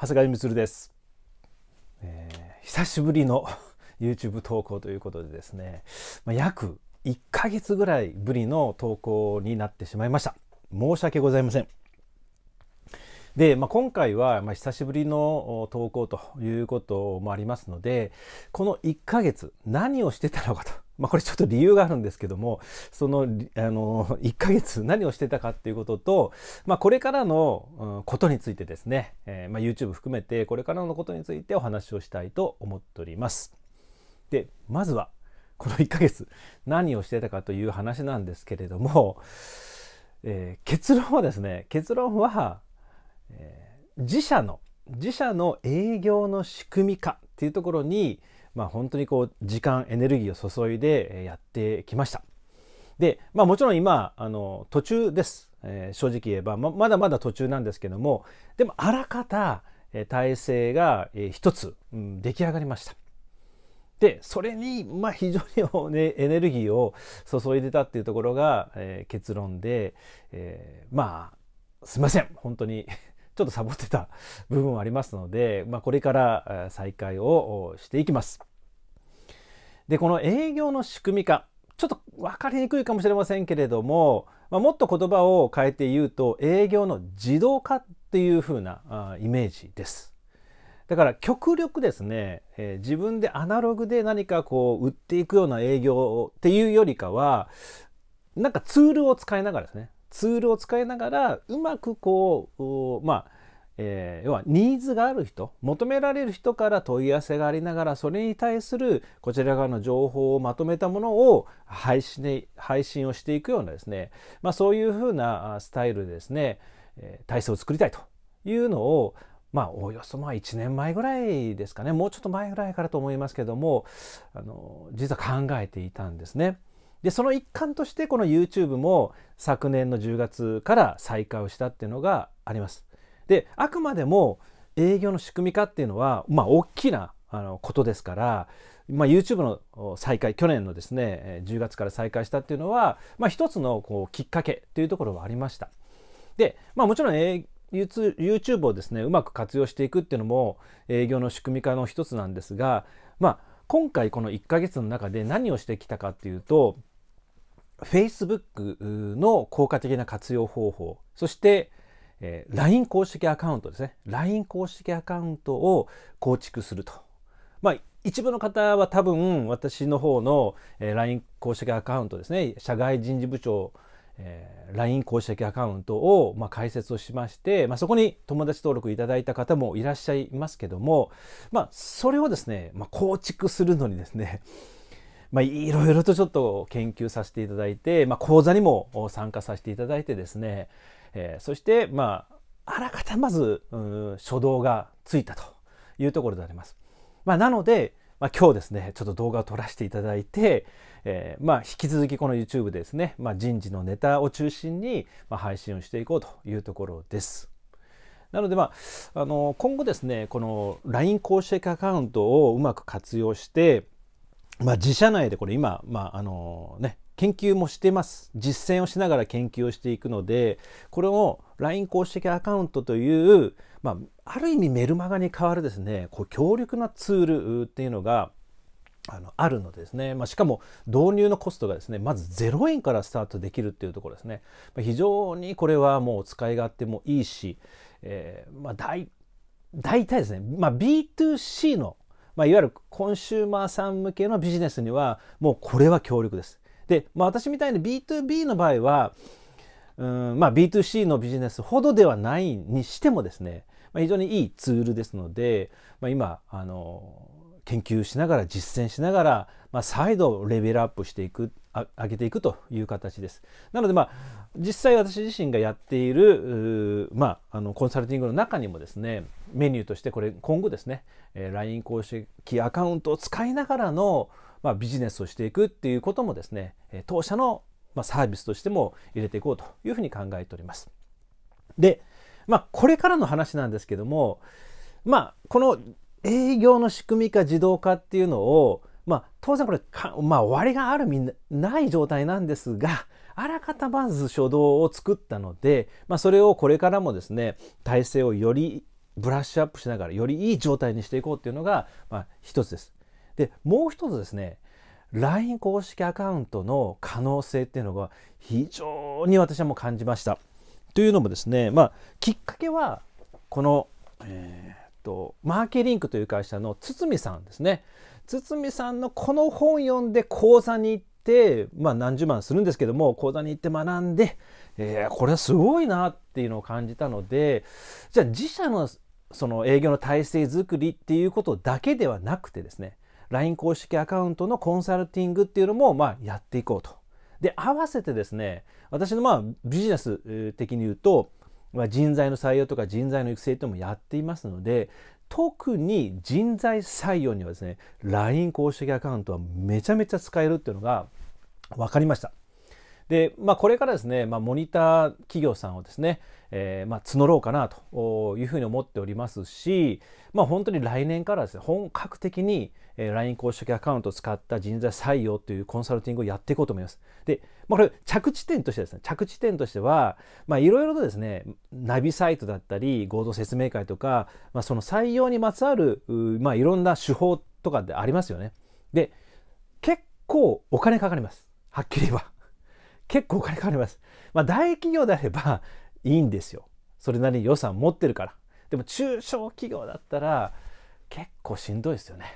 長谷川光です、えー、久しぶりの YouTube 投稿ということでですね、まあ、約1ヶ月ぐらいぶりの投稿になってしまいました申し訳ございませんで、まあ、今回は、ま久しぶりの投稿ということもありますのでこの1ヶ月何をしてたのかとまあ、これちょっと理由があるんですけどもそのあの1ヶ月何をしてたかっていうことと、まあ、これからのことについてですね、えー、まあ、YouTube 含めてこれからのことについてお話をしたいと思っております。でまずはこの1ヶ月何をしてたかという話なんですけれども、えー、結論はですね結論は、えー、自社の自社の営業の仕組み化っていうところに、まあ、本当にこう時間エネルギーを注いでやってきました。で、まあ、もちろん今あの途中です、えー、正直言えばままだまだ途中なんですけどもでもあらかた体制が一つ、うん、出来上がりました。でそれに、まあ、非常に、ね、エネルギーを注いでたっていうところが、えー、結論で、えー、まあすいません本当に ちょっとサボってた部分はありますので、まあ、これから再開をしていきます。でこの営業の仕組み化ちょっと分かりにくいかもしれませんけれども、まあ、もっと言葉を変えて言うと営業の自動化っていう風なイメージです。だから極力ですね、えー、自分でアナログで何かこう売っていくような営業っていうよりかはなんかツールを使いながらですねツールを使いながらうまくこうまあえー、要はニーズがある人求められる人から問い合わせがありながらそれに対するこちら側の情報をまとめたものを配信配信をしていくようなですね、まあ、そういうふうなスタイルでですね、え体制を作りたいというのをまあおおよそまあ1年前ぐらいですかねもうちょっと前ぐらいからと思いますけどもあの実は考えていたんですね。でその一環としてこの YouTube も昨年の10月から再開をしたっていうのがあります。であくまでも営業の仕組み化っていうのは、まあ、大きなあのことですから、まあ、YouTube の再開去年のですね10月から再開したっていうのは、まあ、一つのこうきっかけというところはありました。で、まあ、もちろん YouTube をですねうまく活用していくっていうのも営業の仕組み化の一つなんですが、まあ、今回この1ヶ月の中で何をしてきたかっていうと Facebook の効果的な活用方法そしてえー、LINE 公式アカウントですね LINE 公式アカウントを構築すると。まあ一部の方は多分私の方の、え LINE 公式アカウントですね社外人事部長、え LINE 公式アカウントを、まあ、開設をしまして、まあ、そこに友達登録いただいた方もいらっしゃいますけども、まあ、それをですね、まあ、構築するのにですねまあ、いろいろとちょっと研究させていただいて、まあ、講座にも参加させていただいてですね、えー、そして、まあ、あらかたまず、うん、初動がついたというところであります。まあ、なので、まあ、今日ですねちょっと動画を撮らせていただいて、えー、まあ、引き続きこの YouTube ですね、まあ、人事のネタを中心に、ま配信をしていこうというところです。なので、まあ、あの今後ですねこの LINE 公式アカウントをうまく活用してまあ、自社内でこれ今、まああのね、研究もしてます実践をしながら研究をしていくのでこれを LINE 公式アカウントという、まあ、ある意味メルマガに代わるですねこう強力なツールっていうのがあのあるのですね、まあ、しかも導入のコストがですねまず0円からスタートできるっていうところですね、まあ、非常にこれはもう使い勝手もいいし、えーまあ大、大体ですね、まあ、B2C のまあ、いわゆるコンシューマーさん向けのビジネスにはもうこれは強力です。で、まあ、私みたいに B2B の場合はうんまあ、B2C のビジネスほどではないにしてもですね、まあ、非常にいいツールですので、まあ、今あの研究しながら実践しながら、まあ、再度レベルアップしていく上げていくという形です。なので、まあ、実際私自身がやっているまあ、あのコンサルティングの中にもですねメニューとしてこれ今後ですね、えー、LINE 公式アカウントを使いながらの、まあ、ビジネスをしていくっていうこともですね当社の、まあ、サービスとしても入れていこうというふうに考えております。で、まあ、これからの話なんですけども、まあ、この営業の仕組みか自動化っていうのを、まあ、当然これか、まあ、終わりがあるみんなない状態なんですがあらかたまず初動を作ったので、まあ、それをこれからもですね体制をよりブラッシュアップしながらよりいい状態にしていこうっていうのが、まあ、一つです。でもう一つですね LINE 公式アカウントの可能性っていうのが非常に私はもう感じました。というのもですね、まあ、きっかけはこの、えー、とマーケリンクという会社の堤さんですね。堤さんのこの本読んで講座に行って、まあ、何十万するんですけども講座に行って学んで、えー、これはすごいなっていうのを感じたのでじゃあ自社のその営業の体制づくりっていうことだけではなくてですね LINE 公式アカウントのコンサルティングっていうのもまやっていこうと。で合わせてですね私のまあビジネス的に言うと、まあ、人材の採用とか人材の育成ともやっていますので特に人材採用にはですね LINE 公式アカウントはめちゃめちゃ使えるっていうのが分かりました。で、まあ、これからですね、まあ、モニター企業さんをですね、えー、まあ、募ろうかなというふうに思っておりますし、まあ、本当に来年からですね本格的に LINE 公式アカウントを使った人材採用というコンサルティングをやっていこうと思います。で、まあ、これ着地点としてですね着地点としてはいろいろとですねナビサイトだったり合同説明会とか、まあ、その採用にまつわるいろんな手法とかでありますよね。で結構お金かかりますはっきり言えば。結構お金かかります。まあ、大企業であればいいんですよ。それなりに予算持ってるから。でも中小企業だったら結構しんどいですよね。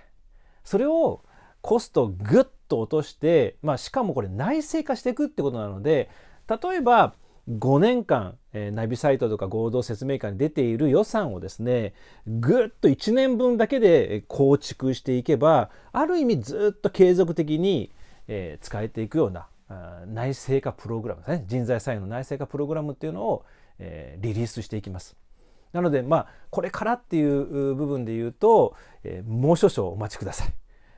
それをコストをグッと落として、まあ、しかもこれ内製化していくってことなので例えば5年間、えー、ナビサイトとか合同説明会に出ている予算をですねぐっと1年分だけで構築していけばある意味ずっと継続的に、えー、使えていくような内製化プログラムですね人材採用の内製化プログラムっていうのを、えー、リリースしていきます。なのでまあこれからっていう部分で言うと、えー、もう少々お待ちください。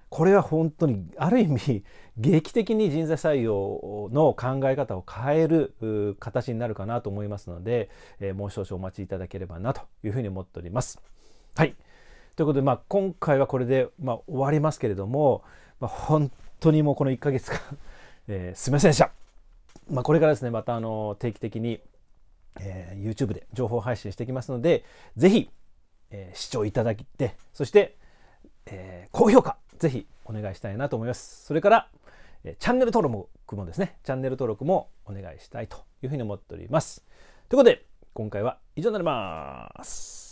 これは本当にある意味劇的に人材採用の考え方を変える形になるかなと思いますので、えー、もう少々お待ちいただければなというふうに思っております。はいということで、まあ、今回はこれで、まあ、終わりますけれども、まあ、本当にもうこの1ヶ月間えー、すみませんでした。まあ、これからですね、またあの定期的に、えー、YouTube で情報配信していきますので、ぜひ、えー、視聴いただいて、そして、え高評価、ぜひお願いしたいなと思います。それから、えチャンネル登録もですね、チャンネル登録もお願いしたいというふうに思っております。ということで、今回は以上になります。